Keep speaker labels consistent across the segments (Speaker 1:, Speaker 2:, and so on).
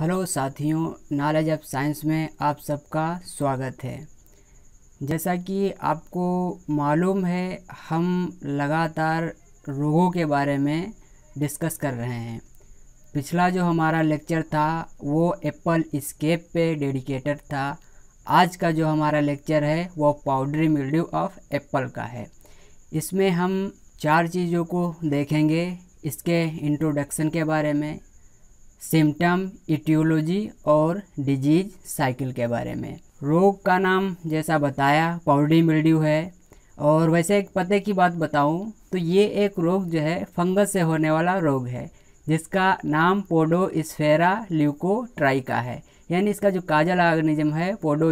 Speaker 1: hello साथियों knowledge of science में आप सबका स्वागत है जैसा कि आपको मालूम है हम लगातार रोगों के बारे में डिस्कस कर रहे हैं पिछला जो हमारा लेक्चर था वो एप्पल स्केप पे डेडिकेटेड था आज का जो हमारा लेक्चर है वो पाउडरी मिल्ड्यू ऑफ एप्पल का है इसमें हम चार चीज़ों को देखेंगे इसके इंट्रोडक्शन के बारे में सिम्टम इटियोलॉजी और डिजीज साइकिल के बारे में रोग का नाम जैसा बताया पाउडी मिल्ड्यू है और वैसे एक पते की बात बताऊं तो ये एक रोग जो है फंगस से होने वाला रोग है जिसका नाम पोडो ल्यूकोट्राई का है यानी इसका जो काजल ऑर्गेनिज्म है पोडो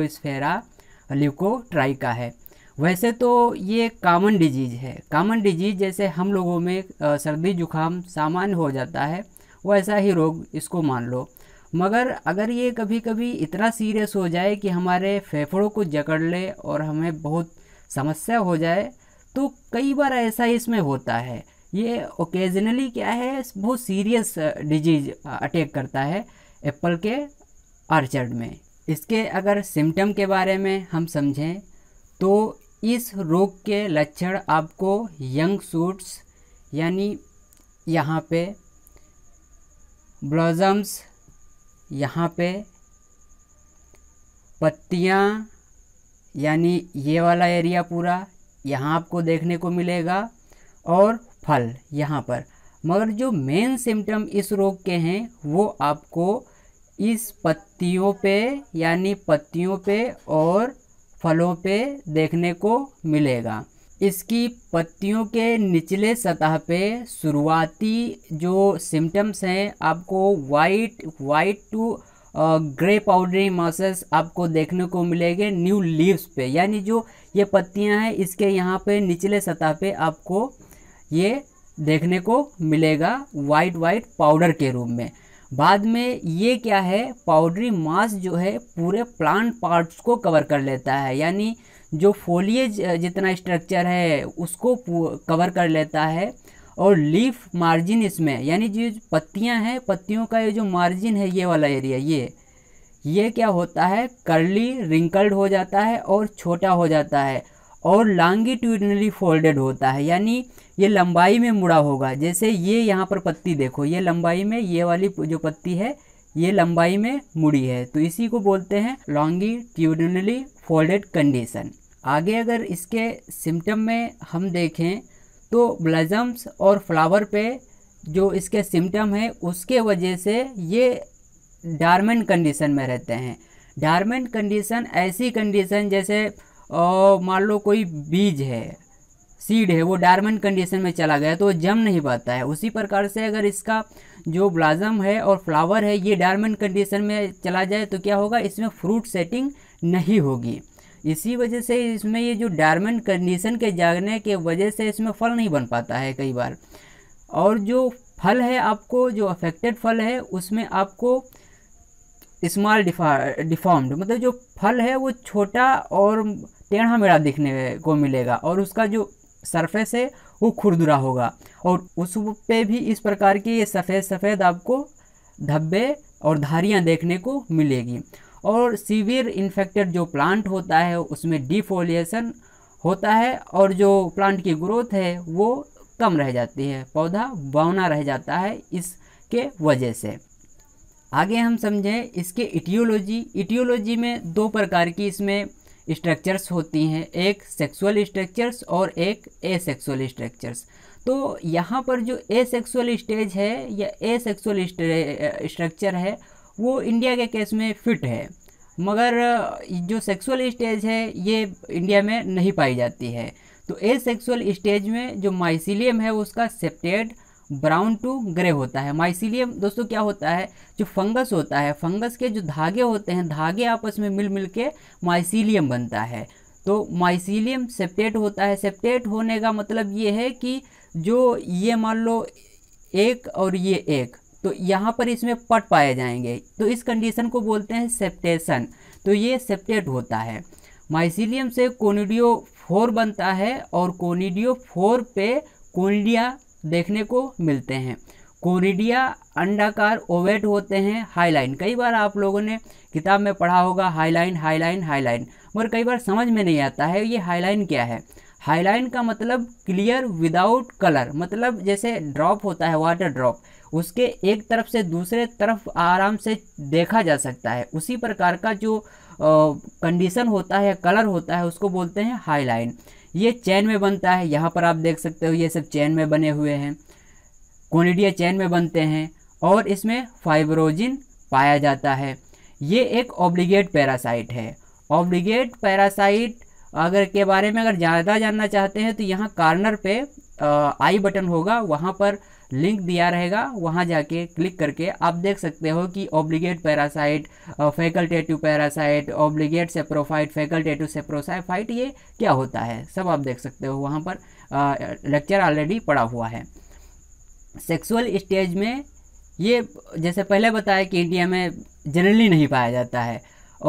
Speaker 1: ल्यूकोट्राई का है वैसे तो ये कॉमन डिजीज़ है कॉमन डिजीज़ जैसे हम लोगों में सर्दी जुकाम सामान्य हो जाता है वैसा ही रोग इसको मान लो मगर अगर ये कभी कभी इतना सीरियस हो जाए कि हमारे फेफड़ों को जकड़ ले और हमें बहुत समस्या हो जाए तो कई बार ऐसा इसमें होता है ये ओकेजनली क्या है बहुत सीरियस डिजीज अटैक करता है एप्पल के आर्चर्ड में इसके अगर सिम्टम के बारे में हम समझें तो इस रोग के लक्षण आपको यंग सूट्स यानी यहाँ पे ब्लॉजम्स यहाँ पे पत्तियाँ यानी ये वाला एरिया पूरा यहाँ आपको देखने को मिलेगा और फल यहाँ पर मगर जो मेन सिम्टम इस रोग के हैं वो आपको इस पत्तियों पे यानी पत्तियों पे और फलों पे देखने को मिलेगा इसकी पत्तियों के निचले सतह पे शुरुआती जो सिम्टम्स हैं आपको white white to grey powdery masses आपको देखने को मिलेंगे न्यू लीव्स पे यानी जो ये पत्तियां हैं इसके यहाँ पे निचले सतह पे आपको ये देखने को मिलेगा वाइट वाइट पाउडर के रूप में बाद में ये क्या है पाउडरी मास जो है पूरे प्लांट पार्ट्स को कवर कर लेता है यानी जो फोलिएज जितना स्ट्रक्चर है उसको कवर कर लेता है और लीफ मार्जिन इसमें यानी जो पत्तियां हैं पत्तियों का ये जो मार्जिन है ये वाला एरिया ये ये क्या होता है करली रिंकल्ड हो जाता है और छोटा हो जाता है और लॉन्गिट्यूडनली फोल्डेड होता है यानी ये लंबाई में मुड़ा होगा जैसे ये यहाँ पर पत्ती देखो ये लंबाई में ये वाली जो पत्ती है ये लंबाई में मुड़ी है तो इसी को बोलते हैं लॉन्गिट्यूडनली फोल्डेड कंडीशन आगे अगर इसके सिम्टम में हम देखें तो ब्लजम्स और फ्लावर पे जो इसके सिम्टम है उसके वजह से ये डार्मेंट कंडीशन में रहते हैं डार्मेंट कंडीशन ऐसी कंडीशन जैसे मान लो कोई बीज है सीड है वो डार्मेंट कंडीशन में चला गया तो वो जम नहीं पाता है उसी प्रकार से अगर इसका जो ब्लाजम है और फ्लावर है ये डार्मेंट कंडीशन में चला जाए तो क्या होगा इसमें फ्रूट सेटिंग नहीं होगी इसी वजह से इसमें ये जो डार्मन कंडीशन के जागने के वजह से इसमें फल नहीं बन पाता है कई बार और जो फल है आपको जो अफेक्टेड फल है उसमें आपको स्मॉल डिफॉर्म्ड मतलब जो फल है वो छोटा और टेढ़ा मेढ़ा दिखने को मिलेगा और उसका जो सरफेस है वो खुरदुरा होगा और उस पे भी इस प्रकार के ये सफ़ेद सफ़ेद आपको धब्बे और धारियाँ देखने को मिलेगी और सीवियर इन्फेक्टेड जो प्लांट होता है उसमें डिफोलिएशन होता है और जो प्लांट की ग्रोथ है वो कम रह जाती है पौधा बौना रह जाता है इसके वजह से आगे हम समझें इसके इटियोलॉजी इटियोलॉजी में दो प्रकार की इसमें स्ट्रक्चर्स होती हैं एक सेक्सुअल स्ट्रक्चर्स और एक एसेक्सुअल स्ट्रक्चर्स तो यहाँ पर जो एसेक्सुअल स्टेज है या एसेक्सुअल स्ट्रक्चर है वो इंडिया के केस में फिट है मगर जो सेक्सुअल स्टेज है ये इंडिया में नहीं पाई जाती है तो ए सेक्सुअल स्टेज में जो माइसिलियम है उसका सेप्टेड ब्राउन टू ग्रे होता है माइसिलियम दोस्तों क्या होता है जो फंगस होता है फंगस के जो धागे होते हैं धागे आपस में मिल मिल के माइसिलियम बनता है तो माइसिलियम सेप्टेट होता है सेप्टेट होने का मतलब ये है कि जो ये मान लो एक और ये एक तो यहाँ पर इसमें पट पाए जाएंगे तो इस कंडीशन को बोलते हैं सेप्टेशन तो ये सेप्टेट होता है माइसिलियम से कोनिडियो फोर बनता है और कोनिडियो फोर पे कोनिडिया देखने को मिलते हैं कोनिडिया अंडाकार ओवेट होते हैं हाईलाइन कई बार आप लोगों ने किताब में पढ़ा होगा हाईलाइन हाईलाइन हाईलाइन मगर कई बार समझ में नहीं आता है ये हाईलाइन क्या है हाईलाइन का मतलब क्लियर विदाउट कलर मतलब जैसे ड्रॉप होता है वाटर ड्रॉप उसके एक तरफ से दूसरे तरफ आराम से देखा जा सकता है उसी प्रकार का जो कंडीशन होता है कलर होता है उसको बोलते हैं हाई लाइन ये चैन में बनता है यहाँ पर आप देख सकते हो ये सब चैन में बने हुए हैं कोनिडिया चैन में बनते हैं और इसमें फाइब्रोजिन पाया जाता है ये एक ऑब्लिगेट पैरासाइट है ऑब्लिगेट पैरासाइट अगर के बारे में अगर ज़्यादा जानना चाहते हैं तो यहाँ कार्नर पे आई बटन होगा वहाँ पर लिंक दिया रहेगा वहाँ जाके क्लिक करके आप देख सकते हो कि obligate parasite facultative parasite obligate saprophyte facultative saprophyte ये क्या होता है सब आप देख सकते हो वहाँ पर लेक्चर ऑलरेडी पड़ा हुआ है सेक्सुअल स्टेज में ये जैसे पहले बताया कि इंडिया में जनरली नहीं पाया जाता है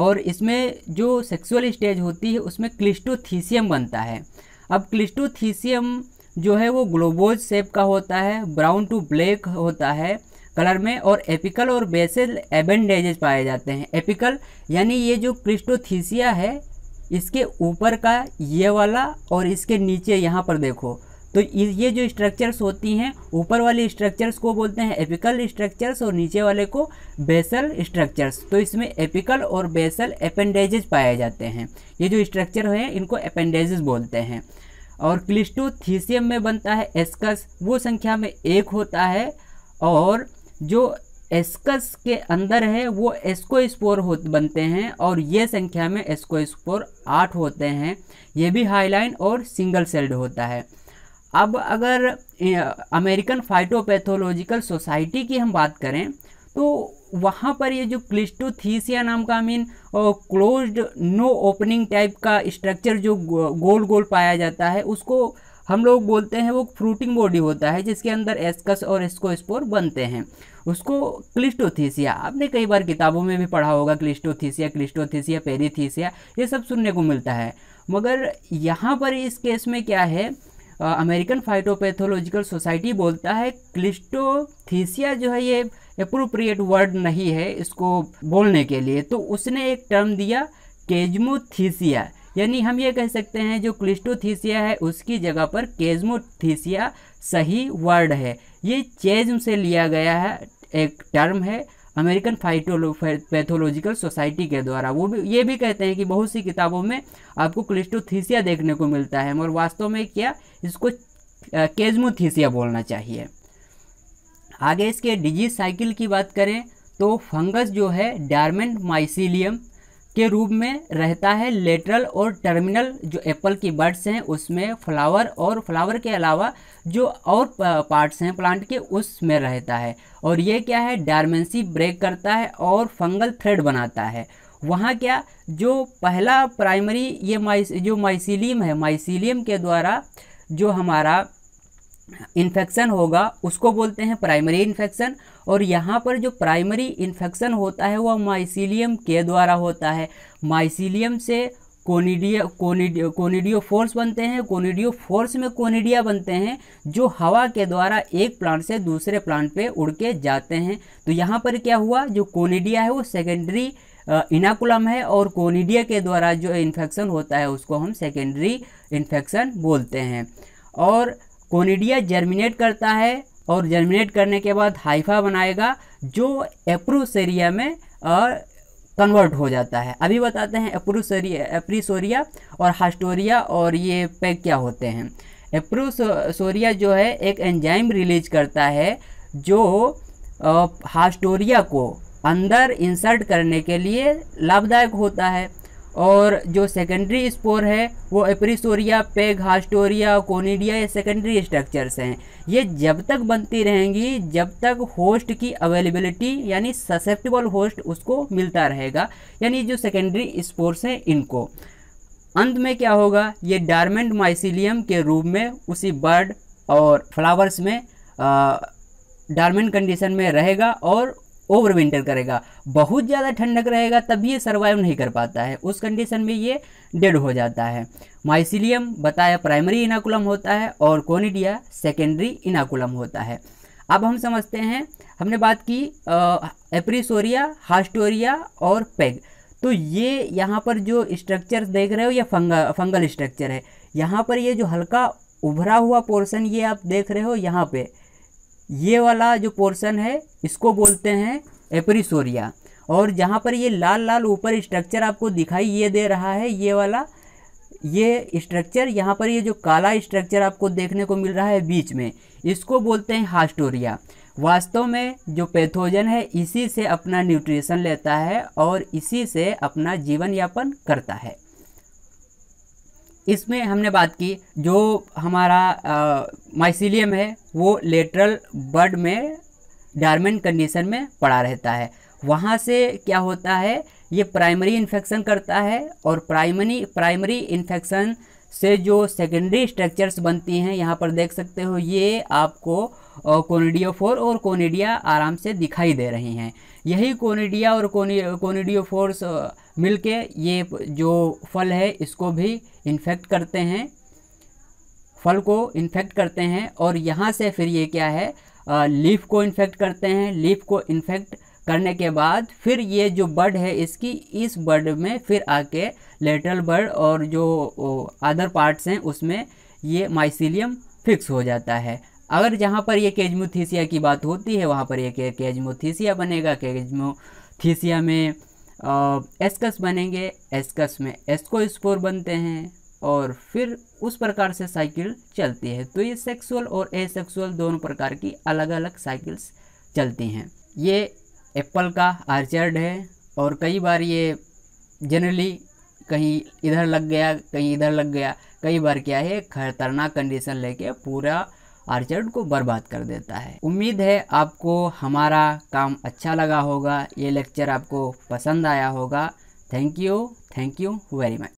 Speaker 1: और इसमें जो सेक्सुअल स्टेज होती है उसमें क्लिस्टोथीसियम बनता है अब क्लिस्टोथीसियम जो है वो ग्लोबोज शेप का होता है ब्राउन टू ब्लैक होता है कलर में और एपिकल और बेसल एबेंडेजेज पाए जाते हैं एपिकल यानी ये जो क्रिस्टोथीसिया है इसके ऊपर का ये वाला और इसके नीचे यहाँ पर देखो तो ये जो स्ट्रक्चर्स होती हैं ऊपर वाले स्ट्रक्चर्स को बोलते हैं एपिकल स्ट्रक्चर्स और नीचे वाले को बेसल स्ट्रक्चर्स तो इसमें एपिकल और बेसल अपेंडेजेज पाए जाते हैं ये जो स्ट्रक्चर हैं इनको अपेंडेजेस बोलते हैं और क्लिस्टोथीसियम में बनता है एस्कस वो संख्या में एक होता है और जो एस्कस के अंदर है वो एस्कोस्पोर हो बनते हैं और ये संख्या में एस्कोस्पोर आठ होते हैं ये भी हाईलाइन और सिंगल सेल्ड होता है अब अगर अमेरिकन फाइटोपैथोलॉजिकल सोसाइटी की हम बात करें तो वहाँ पर ये जो क्लिस्टोथीसिया नाम का mean closed no opening type का स्ट्रक्चर जो गोल गोल पाया जाता है उसको हम लोग बोलते हैं वो फ्रूटिंग बॉडी होता है जिसके अंदर एस्कस और एस्कोस्पोर बनते हैं उसको क्लिस्टोथीसिया आपने कई बार किताबों में भी पढ़ा होगा क्लिस्टोथीसिया क्लिस्टोथीसिया पेरीथीसिया ये सब सुनने को मिलता है मगर यहाँ पर इस केस में क्या है अमेरिकन फाइटोपैथोलॉजिकल सोसाइटी बोलता है क्लिस्टोथीसिया जो है ये अप्रोप्रिएट वर्ड नहीं है इसको बोलने के लिए तो उसने एक टर्म दिया केजमोथीसिया यानी हम ये कह सकते हैं जो क्लिस्टोथीसिया है उसकी जगह पर केजमोथीसिया सही वर्ड है ये चेज्म से लिया गया है एक टर्म है अमेरिकन फाइटोलो पैथोलॉजिकल सोसाइटी के द्वारा वो भी ये भी कहते हैं कि बहुत सी किताबों में आपको क्लिस्टोथीसिया देखने को मिलता है मगर वास्तव में क्या इसको केजमोथीसिया बोलना चाहिए आगे इसके डिजीज साइकिल की बात करें तो फंगस जो है डार्मेंट माइसिलियम के रूप में रहता है लेटरल और टर्मिनल जो एप्पल की बर्ड्स हैं उसमें फ्लावर और फ्लावर के अलावा जो और पार्ट्स हैं प्लांट के उसमें रहता है और ये क्या है डायरमेंसी ब्रेक करता है और फंगल थ्रेड बनाता है वहाँ क्या जो पहला प्राइमरी ये माइस जो माइसिलियम है माइसिलियम के द्वारा जो हमारा इन्फेक्शन होगा उसको बोलते हैं प्राइमरी इन्फेक्शन और यहाँ पर जो प्राइमरी इन्फेक्शन होता है वह माइसिलियम के द्वारा होता है माइसिलियम से कोनिडिया कोनिडियो कोनिडियो फोर्स बनते हैं कोनिडियो फोर्स में कोनिडिया बनते हैं जो हवा के द्वारा एक प्लांट से दूसरे प्लांट पे उड़ के जाते हैं तो यहाँ पर क्या हुआ जो कोनिडिया है वो सेकेंडरी इनाकुलम है और कोनिडिया के द्वारा जो इन्फेक्शन होता है उसको हम सेकेंडरी इन्फेक्शन बोलते हैं और कोनिडिया जर्मिनेट करता है और जर्मिनेट करने के बाद हाइफा बनाएगा जो एप्रोसेरिया में कन्वर्ट हो जाता है अभी बताते हैं एप्रोसोरिया एप्रीसोरिया और हास्टोरिया और ये पैक क्या होते हैं एप्रोसोरिया जो है एक एंजाइम रिलीज करता है जो हास्टोरिया को अंदर इंसर्ट करने के लिए लाभदायक होता है और जो सेकेंडरी स्पोर है वो एप्रिसोरिया पेग हास्टोरिया कोनिडिया ये सेकेंडरी स्ट्रक्चर्स हैं ये जब तक बनती रहेंगी जब तक होस्ट की अवेलेबिलिटी यानी ससेप्टेबल होस्ट उसको मिलता रहेगा यानी जो सेकेंडरी स्पोर्स हैं इनको अंत में क्या होगा ये डारमेंड माइसिलियम के रूप में उसी बर्ड और फ्लावर्स में डारमेंड कंडीशन में रहेगा और ओवर विंटर करेगा बहुत ज़्यादा ठंडक रहेगा तब ये सर्वाइव नहीं कर पाता है उस कंडीशन में ये डेड हो जाता है माइसिलियम बताया प्राइमरी इनाकुलम होता है और कोनिडिया सेकेंडरी इनाकुलम होता है अब हम समझते हैं हमने बात की एप्रिसोरिया हास्टोरिया और पेग तो ये यहाँ पर जो स्ट्रक्चर देख रहे हो ये फंगा फंगल स्ट्रक्चर है यहाँ पर ये जो हल्का उभरा हुआ पोर्शन ये आप देख रहे हो यहाँ पे ये वाला जो पोर्शन है इसको बोलते हैं एपरिसोरिया और जहाँ पर ये लाल लाल ऊपर स्ट्रक्चर आपको दिखाई ये दे रहा है ये वाला ये स्ट्रक्चर यहाँ पर ये जो काला स्ट्रक्चर आपको देखने को मिल रहा है बीच में इसको बोलते हैं हास्टोरिया वास्तव में जो पैथोजन है इसी से अपना न्यूट्रिशन लेता है और इसी से अपना जीवन यापन करता है इसमें हमने बात की जो हमारा माइसिलियम है वो लेटरल बर्ड में डार्मेंट कंडीशन में पड़ा रहता है वहाँ से क्या होता है ये प्राइमरी इन्फेक्शन करता है और प्राइमरी प्राइमरी इन्फेक्शन से जो सेकेंडरी स्ट्रक्चर्स बनती हैं यहाँ पर देख सकते हो ये आपको कोनिडियोफोर और कोनिडिया आराम से दिखाई दे रही हैं यही कोनिडिया और कोनी कोनिडियोफोर्स मिलके ये जो फल है इसको भी इन्फेक्ट करते हैं फल को इन्फेक्ट करते हैं और यहाँ से फिर ये क्या है लीफ को इन्फेक्ट करते हैं लीफ को इन्फेक्ट करने के बाद फिर ये जो बर्ड है इसकी इस बर्ड में फिर आके लेटरल बर्ड और जो अदर पार्ट्स हैं उसमें ये माइसिलियम फिक्स हो जाता है अगर जहाँ पर ये केजमोथीसिया की बात होती है वहाँ पर ये केजमोथीसिया बनेगा केजमोथीसिया में एसकस बनेंगे एसकस में एस्को स्पोर बनते हैं और फिर उस प्रकार से साइकिल चलती है तो ये सेक्सुअल और एसेक्सुअल दोनों प्रकार की अलग अलग साइकिल्स चलती हैं ये एप्पल का आर्चर्ड है और कई बार ये जनरली कहीं इधर लग गया कहीं इधर लग गया कई बार क्या है खतरनाक कंडीशन लेके पूरा आर्चर्ड को बर्बाद कर देता है उम्मीद है आपको हमारा काम अच्छा लगा होगा ये लेक्चर आपको पसंद आया होगा thank you thank you very much